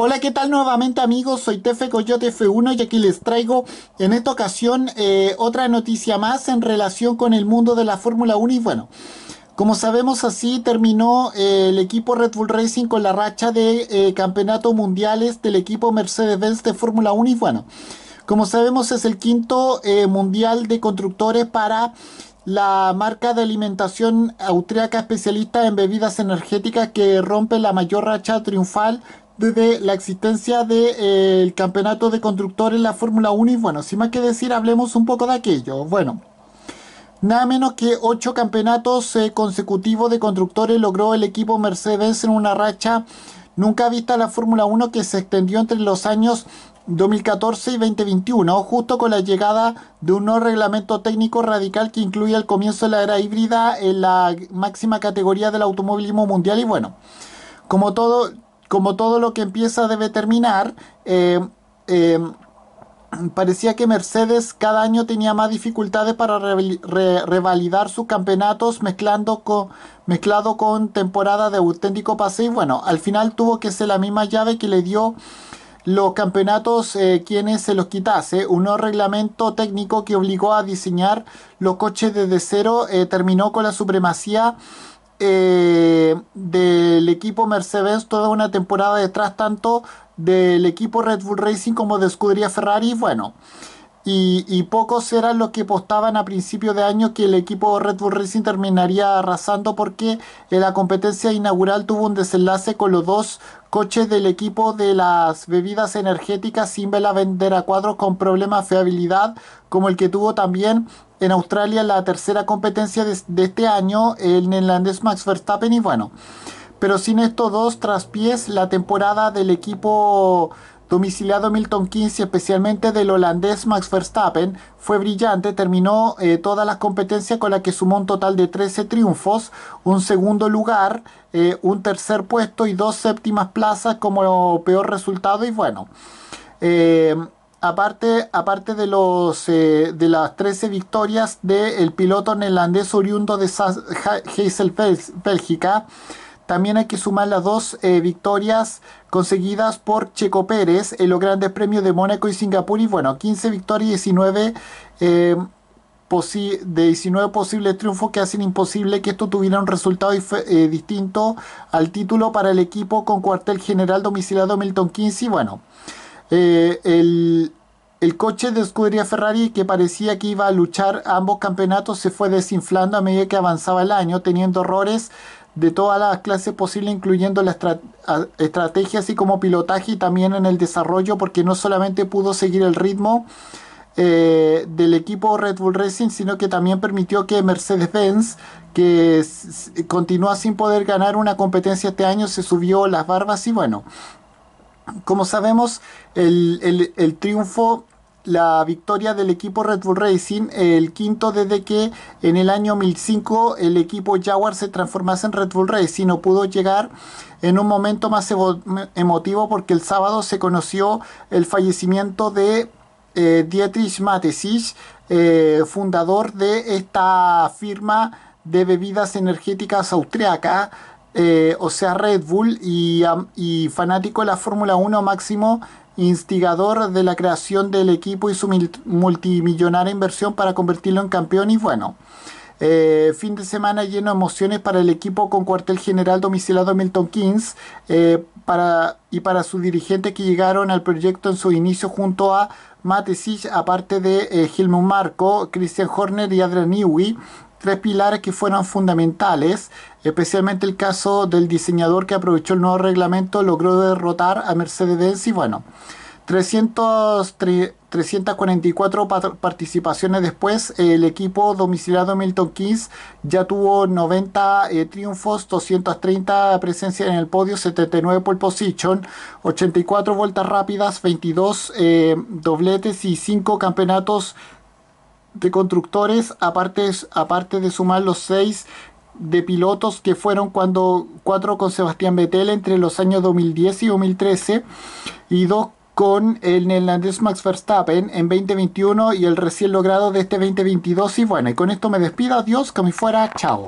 Hola, ¿qué tal nuevamente amigos? Soy Tefe Coyote F1 y aquí les traigo en esta ocasión eh, otra noticia más en relación con el mundo de la Fórmula 1 y bueno, como sabemos así terminó eh, el equipo Red Bull Racing con la racha de eh, campeonatos mundiales del equipo Mercedes-Benz de Fórmula 1 y bueno, como sabemos es el quinto mundial de constructores para la marca de alimentación austriaca especialista en bebidas energéticas que rompe la mayor racha triunfal desde la existencia del eh, campeonato de constructores en la Fórmula 1 y bueno, sin más que decir, hablemos un poco de aquello. Bueno, nada menos que 8 campeonatos eh, consecutivos de constructores logró el equipo Mercedes en una racha nunca vista en la Fórmula 1 que se extendió entre los años 2014 y 2021, justo con la llegada de un nuevo reglamento técnico radical que incluye el comienzo de la era híbrida en la máxima categoría del automovilismo mundial y bueno, como todo, como todo lo que empieza debe terminar, eh, eh, parecía que Mercedes cada año tenía más dificultades para revalidar sus campeonatos mezclado con temporada de auténtico paseo. Y bueno, al final tuvo que ser la misma llave que le dio los campeonatos eh, quienes se los quitase. Un reglamento técnico que obligó a diseñar los coches desde cero terminó con la supremacía eh, del equipo Mercedes toda una temporada detrás tanto del equipo Red Bull Racing como de Scuderia Ferrari. Bueno, y, pocos eran los que postaban a principio de año que el equipo Red Bull Racing terminaría arrasando porque en la competencia inaugural tuvo un desenlace con los dos coches del equipo de las bebidas energéticas sin vela vender a cuadros con problemas de fiabilidad como el que tuvo también en Australia la tercera competencia de, este año el neerlandés Max Verstappen y bueno pero sin estos dos traspiés la temporada del equipo Domiciliado Milton 15, especialmente del holandés Max Verstappen, fue brillante, terminó eh, todas las competencias con la que sumó un total de 13 triunfos, un segundo lugar, eh, un tercer puesto y dos séptimas plazas como peor resultado y bueno. Eh, aparte, aparte de, los, de las 13 victorias del piloto neerlandés oriundo de Heysel, Bélgica, también hay que sumar las dos eh, victorias conseguidas por Checo Pérez en eh, los grandes premios de Mónaco y Singapur. Y bueno, 15 victorias y 19, eh, de posibles triunfos que hacen imposible que esto tuviera un resultado distinto al título para el equipo con cuartel general domiciliado Milton Keynes. Y bueno, el, el coche de Scuderia Ferrari que parecía que iba a luchar ambos campeonatos se fue desinflando a medida que avanzaba el año, teniendo errores de todas las clases posibles, incluyendo la estrategia, así como pilotaje y también en el desarrollo, porque no solamente pudo seguir el ritmo eh, del equipo Red Bull Racing, sino que también permitió que Mercedes-Benz, que continúa sin poder ganar una competencia este año, se subió las barbas y bueno, como sabemos, el triunfo la victoria del equipo Red Bull Racing, el quinto desde que en el año 2005 el equipo Jaguar se transformase en Red Bull Racing. No pudo llegar en un momento más emotivo porque el sábado se conoció el fallecimiento de eh, Dietrich Matesich. Eh, fundador de esta firma de bebidas energéticas austriaca, eh, o sea Red Bull, y, y fanático de la Fórmula 1 máximo instigador de la creación del equipo y su multimillonaria inversión para convertirlo en campeón y bueno. Eh, fin de semana lleno de emociones para el equipo con cuartel general domiciliado Milton Keynes eh, para, y para su dirigente que llegaron al proyecto en su inicio junto a Matesich, aparte de eh, Marco, Christian Horner y Adrian Newey, tres pilares que fueron fundamentales, especialmente el caso del diseñador que aprovechó el nuevo reglamento, logró derrotar a Mercedes-Benz y bueno, 344 participaciones después, el equipo domiciliado Milton Keynes ya tuvo 90 eh, triunfos, 230 presencia en el podio, 79 pole position, 84 vueltas rápidas, 22 eh, dobletes y 5 campeonatos de constructores, aparte, aparte de sumar los seis de pilotos que fueron cuando cuatro con Sebastián Vettel entre los años 2010 y 2013 y dos con el neerlandés Max Verstappen en 2021 y el recién logrado de este 2022 y bueno, y con esto me despido, adiós, que me fuera, chao.